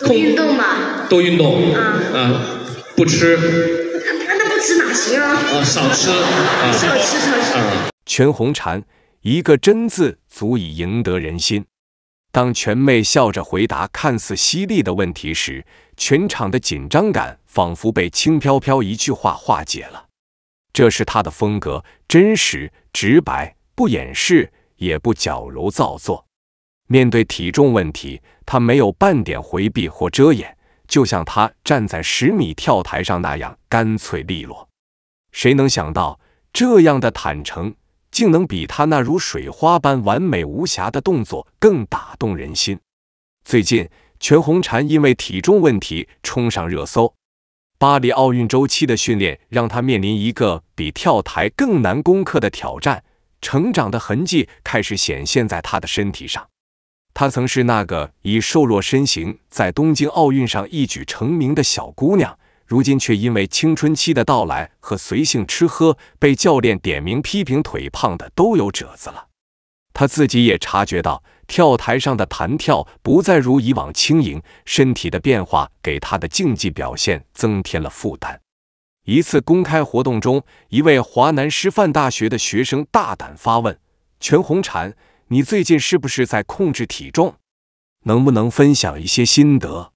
多运动嘛，多运动，啊，不吃，那不吃哪行啊？啊，少吃，少吃，少吃。啊，全红婵一个真字足以赢得人心。当全妹笑着回答看似犀利的问题时，全场的紧张感仿佛被轻飘飘一句话化解了。这是她的风格，真实直白，不掩饰，也不矫揉造作。面对体重问题，他没有半点回避或遮掩，就像他站在十米跳台上那样干脆利落。谁能想到，这样的坦诚竟能比他那如水花般完美无瑕的动作更打动人心？最近，全红婵因为体重问题冲上热搜。巴黎奥运周期的训练让他面临一个比跳台更难攻克的挑战，成长的痕迹开始显现在他的身体上。她曾是那个以瘦弱身形在东京奥运上一举成名的小姑娘，如今却因为青春期的到来和随性吃喝，被教练点名批评腿胖的都有褶子了。她自己也察觉到，跳台上的弹跳不再如以往轻盈，身体的变化给她的竞技表现增添了负担。一次公开活动中，一位华南师范大学的学生大胆发问：“全红婵。”你最近是不是在控制体重？能不能分享一些心得？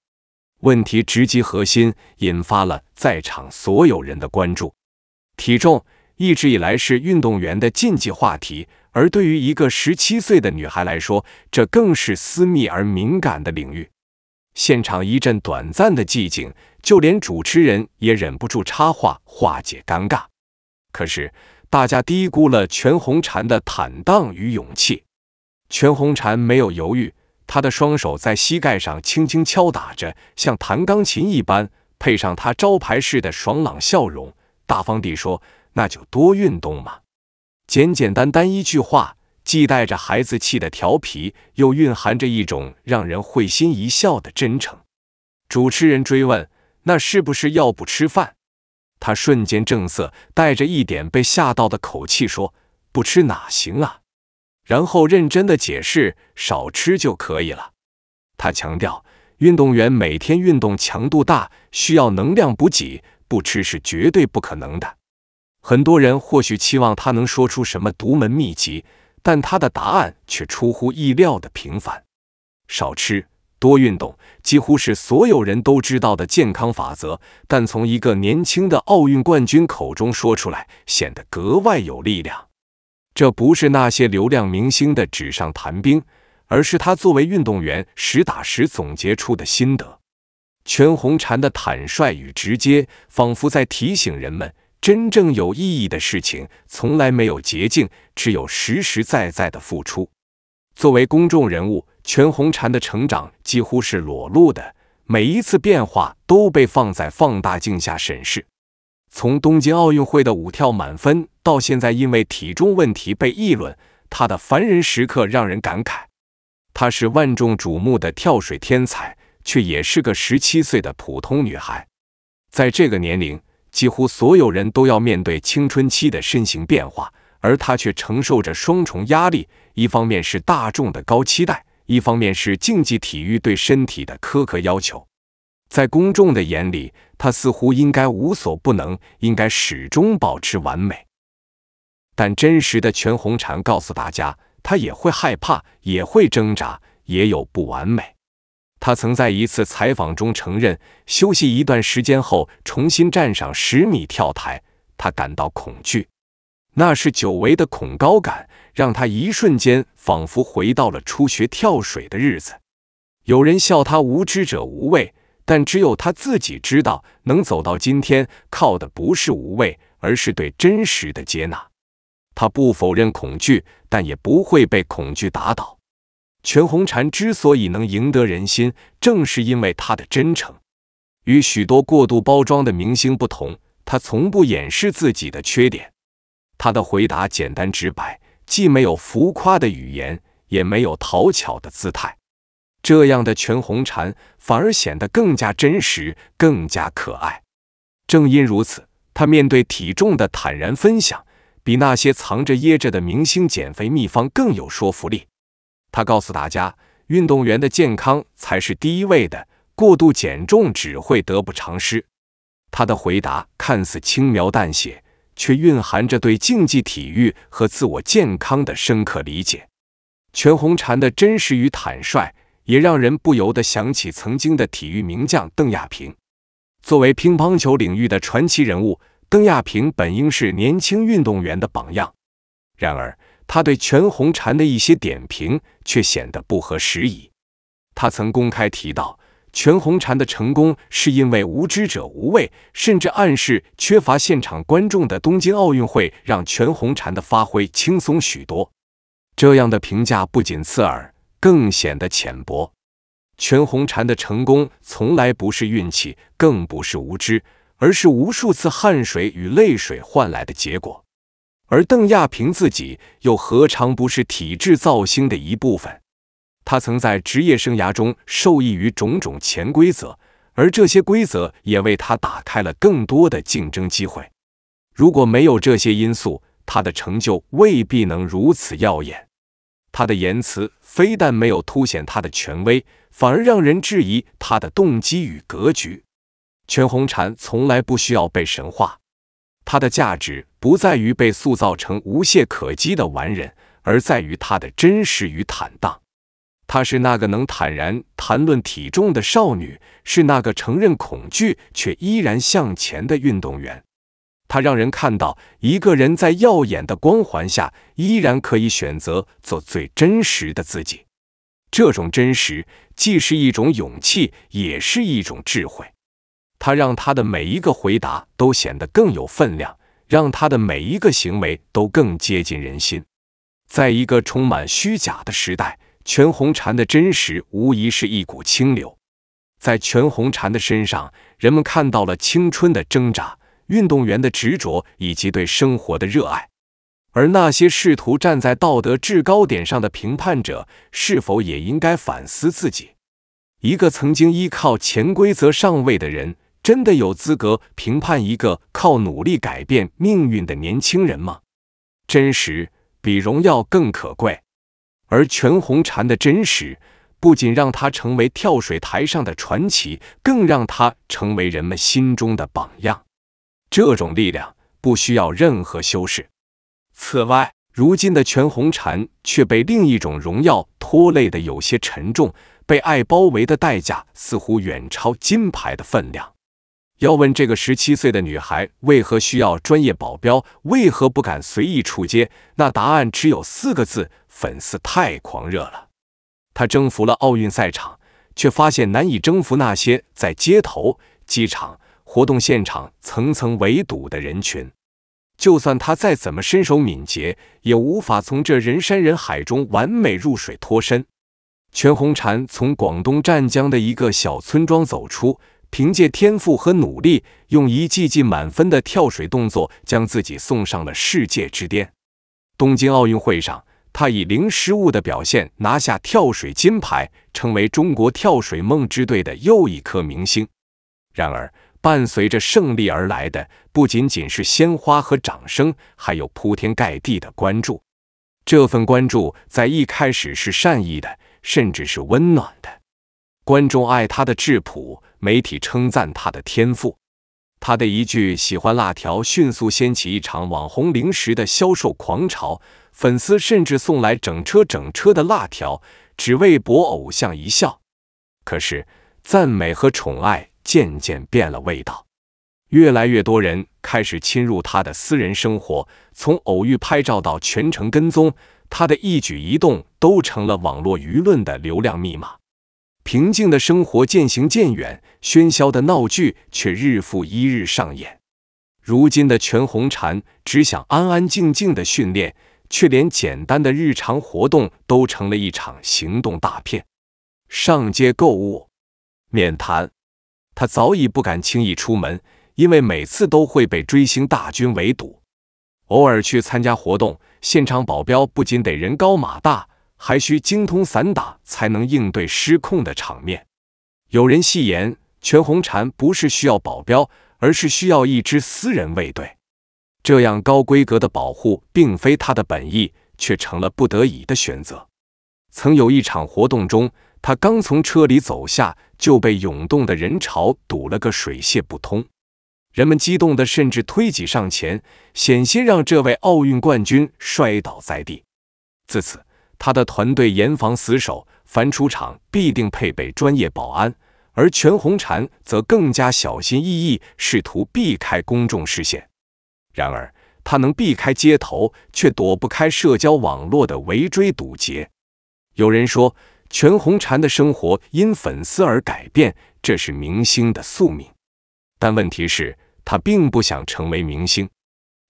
问题直击核心，引发了在场所有人的关注。体重一直以来是运动员的禁忌话题，而对于一个十七岁的女孩来说，这更是私密而敏感的领域。现场一阵短暂的寂静，就连主持人也忍不住插话化解尴尬。可是大家低估了全红婵的坦荡与勇气。全红婵没有犹豫，她的双手在膝盖上轻轻敲打着，像弹钢琴一般，配上她招牌式的爽朗笑容，大方地说：“那就多运动嘛。”简简单单一句话，既带着孩子气的调皮，又蕴含着一种让人会心一笑的真诚。主持人追问：“那是不是要不吃饭？”他瞬间正色，带着一点被吓到的口气说：“不吃哪行啊？”然后认真的解释，少吃就可以了。他强调，运动员每天运动强度大，需要能量补给，不吃是绝对不可能的。很多人或许期望他能说出什么独门秘籍，但他的答案却出乎意料的平凡。少吃多运动，几乎是所有人都知道的健康法则，但从一个年轻的奥运冠军口中说出来，显得格外有力量。这不是那些流量明星的纸上谈兵，而是他作为运动员实打实总结出的心得。全红婵的坦率与直接，仿佛在提醒人们：真正有意义的事情从来没有捷径，只有实实在在的付出。作为公众人物，全红婵的成长几乎是裸露的，每一次变化都被放在放大镜下审视。从东京奥运会的舞跳满分。到现在，因为体重问题被议论，她的凡人时刻让人感慨。她是万众瞩目的跳水天才，却也是个十七岁的普通女孩。在这个年龄，几乎所有人都要面对青春期的身形变化，而她却承受着双重压力：一方面是大众的高期待，一方面是竞技体育对身体的苛刻要求。在公众的眼里，她似乎应该无所不能，应该始终保持完美。但真实的全红婵告诉大家，她也会害怕，也会挣扎，也有不完美。她曾在一次采访中承认，休息一段时间后重新站上十米跳台，她感到恐惧，那是久违的恐高感，让她一瞬间仿佛回到了初学跳水的日子。有人笑他无知者无畏，但只有他自己知道，能走到今天，靠的不是无畏，而是对真实的接纳。他不否认恐惧，但也不会被恐惧打倒。全红婵之所以能赢得人心，正是因为她的真诚。与许多过度包装的明星不同，他从不掩饰自己的缺点。他的回答简单直白，既没有浮夸的语言，也没有讨巧的姿态。这样的全红婵反而显得更加真实，更加可爱。正因如此，他面对体重的坦然分享。比那些藏着掖着的明星减肥秘方更有说服力。他告诉大家，运动员的健康才是第一位的，过度减重只会得不偿失。他的回答看似轻描淡写，却蕴含着对竞技体育和自我健康的深刻理解。全红婵的真实与坦率，也让人不由得想起曾经的体育名将邓亚萍，作为乒乓球领域的传奇人物。邓亚萍本应是年轻运动员的榜样，然而他对全红婵的一些点评却显得不合时宜。他曾公开提到，全红婵的成功是因为无知者无畏，甚至暗示缺乏现场观众的东京奥运会让全红婵的发挥轻松许多。这样的评价不仅刺耳，更显得浅薄。全红婵的成功从来不是运气，更不是无知。而是无数次汗水与泪水换来的结果，而邓亚萍自己又何尝不是体制造星的一部分？他曾在职业生涯中受益于种种潜规则，而这些规则也为他打开了更多的竞争机会。如果没有这些因素，他的成就未必能如此耀眼。他的言辞非但没有凸显他的权威，反而让人质疑他的动机与格局。全红婵从来不需要被神化，她的价值不在于被塑造成无懈可击的完人，而在于她的真实与坦荡。她是那个能坦然谈论体重的少女，是那个承认恐惧却依然向前的运动员。她让人看到，一个人在耀眼的光环下，依然可以选择做最真实的自己。这种真实，既是一种勇气，也是一种智慧。他让他的每一个回答都显得更有分量，让他的每一个行为都更接近人心。在一个充满虚假的时代，全红婵的真实无疑是一股清流。在全红婵的身上，人们看到了青春的挣扎、运动员的执着以及对生活的热爱。而那些试图站在道德制高点上的评判者，是否也应该反思自己？一个曾经依靠潜规则上位的人。真的有资格评判一个靠努力改变命运的年轻人吗？真实比荣耀更可贵，而全红婵的真实不仅让他成为跳水台上的传奇，更让他成为人们心中的榜样。这种力量不需要任何修饰。此外，如今的全红婵却被另一种荣耀拖累得有些沉重，被爱包围的代价似乎远超金牌的分量。要问这个十七岁的女孩为何需要专业保镖，为何不敢随意出街？那答案只有四个字：粉丝太狂热了。她征服了奥运赛场，却发现难以征服那些在街头、机场、活动现场层层围堵的人群。就算她再怎么身手敏捷，也无法从这人山人海中完美入水脱身。全红婵从广东湛江的一个小村庄走出。凭借天赋和努力，用一记记满分的跳水动作，将自己送上了世界之巅。东京奥运会上，他以零失误的表现拿下跳水金牌，成为中国跳水梦之队的又一颗明星。然而，伴随着胜利而来的，不仅仅是鲜花和掌声，还有铺天盖地的关注。这份关注在一开始是善意的，甚至是温暖的。观众爱他的质朴，媒体称赞他的天赋，他的一句“喜欢辣条”迅速掀起一场网红零食的销售狂潮，粉丝甚至送来整车整车的辣条，只为博偶像一笑。可是，赞美和宠爱渐渐变了味道，越来越多人开始侵入他的私人生活，从偶遇拍照到全程跟踪，他的一举一动都成了网络舆论的流量密码。平静的生活渐行渐远，喧嚣的闹剧却日复一日上演。如今的全红婵只想安安静静的训练，却连简单的日常活动都成了一场行动大片。上街购物，免谈。他早已不敢轻易出门，因为每次都会被追星大军围堵。偶尔去参加活动，现场保镖不仅得人高马大。还需精通散打，才能应对失控的场面。有人戏言，全红婵不是需要保镖，而是需要一支私人卫队。这样高规格的保护，并非他的本意，却成了不得已的选择。曾有一场活动中，他刚从车里走下，就被涌动的人潮堵了个水泄不通。人们激动的甚至推挤上前，险些让这位奥运冠军摔倒在地。自此。他的团队严防死守，凡出场必定配备专业保安，而全红婵则更加小心翼翼，试图避开公众视线。然而，他能避开街头，却躲不开社交网络的围追堵截。有人说，全红婵的生活因粉丝而改变，这是明星的宿命。但问题是，他并不想成为明星。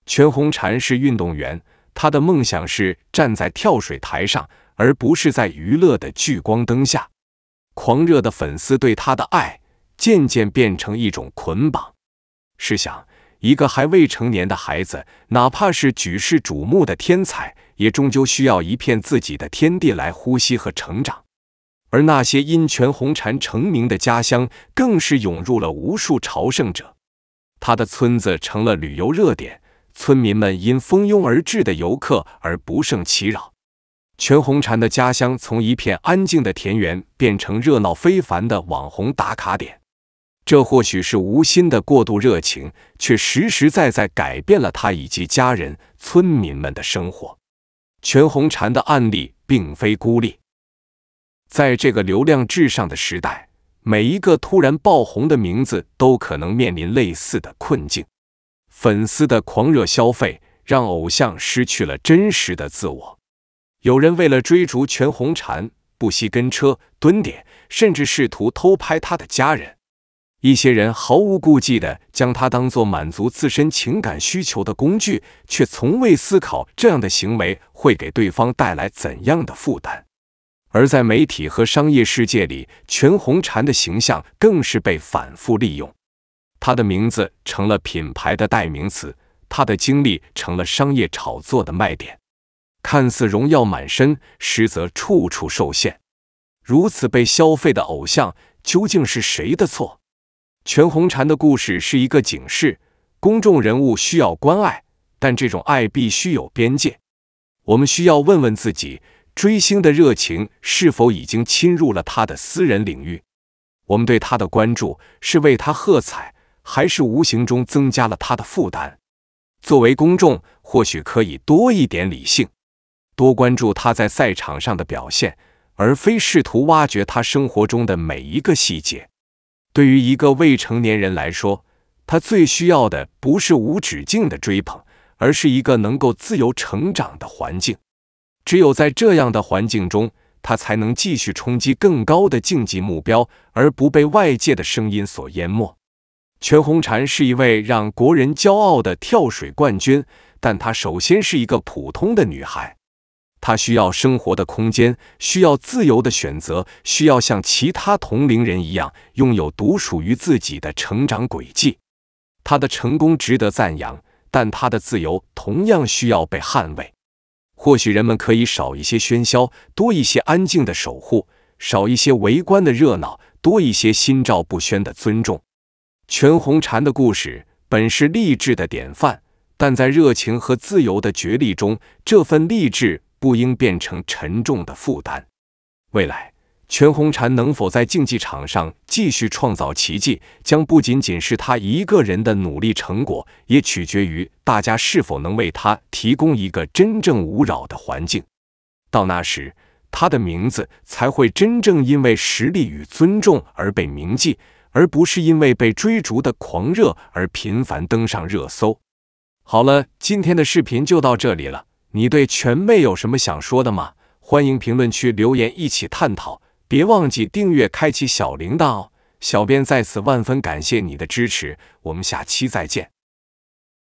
全红婵是运动员。他的梦想是站在跳水台上，而不是在娱乐的聚光灯下。狂热的粉丝对他的爱渐渐变成一种捆绑。试想，一个还未成年的孩子，哪怕是举世瞩目的天才，也终究需要一片自己的天地来呼吸和成长。而那些因全红婵成名的家乡，更是涌入了无数朝圣者，他的村子成了旅游热点。村民们因蜂拥而至的游客而不胜其扰，全红婵的家乡从一片安静的田园变成热闹非凡的网红打卡点。这或许是无心的过度热情，却实实在在改变了他以及家人、村民们的生活。全红婵的案例并非孤立，在这个流量至上的时代，每一个突然爆红的名字都可能面临类似的困境。粉丝的狂热消费让偶像失去了真实的自我。有人为了追逐全红婵，不惜跟车蹲点，甚至试图偷拍他的家人。一些人毫无顾忌地将他当作满足自身情感需求的工具，却从未思考这样的行为会给对方带来怎样的负担。而在媒体和商业世界里，全红婵的形象更是被反复利用。他的名字成了品牌的代名词，他的经历成了商业炒作的卖点，看似荣耀满身，实则处处受限。如此被消费的偶像，究竟是谁的错？全红婵的故事是一个警示：公众人物需要关爱，但这种爱必须有边界。我们需要问问自己：追星的热情是否已经侵入了他的私人领域？我们对他的关注是为他喝彩。还是无形中增加了他的负担。作为公众，或许可以多一点理性，多关注他在赛场上的表现，而非试图挖掘他生活中的每一个细节。对于一个未成年人来说，他最需要的不是无止境的追捧，而是一个能够自由成长的环境。只有在这样的环境中，他才能继续冲击更高的竞技目标，而不被外界的声音所淹没。全红婵是一位让国人骄傲的跳水冠军，但她首先是一个普通的女孩。她需要生活的空间，需要自由的选择，需要像其他同龄人一样拥有独属于自己的成长轨迹。她的成功值得赞扬，但她的自由同样需要被捍卫。或许人们可以少一些喧嚣，多一些安静的守护；少一些围观的热闹，多一些心照不宣的尊重。全红婵的故事本是励志的典范，但在热情和自由的角力中，这份励志不应变成沉重的负担。未来，全红婵能否在竞技场上继续创造奇迹，将不仅仅是她一个人的努力成果，也取决于大家是否能为她提供一个真正无扰的环境。到那时，她的名字才会真正因为实力与尊重而被铭记。而不是因为被追逐的狂热而频繁登上热搜。好了，今天的视频就到这里了。你对全妹有什么想说的吗？欢迎评论区留言一起探讨。别忘记订阅、开启小铃铛哦！小编在此万分感谢你的支持，我们下期再见。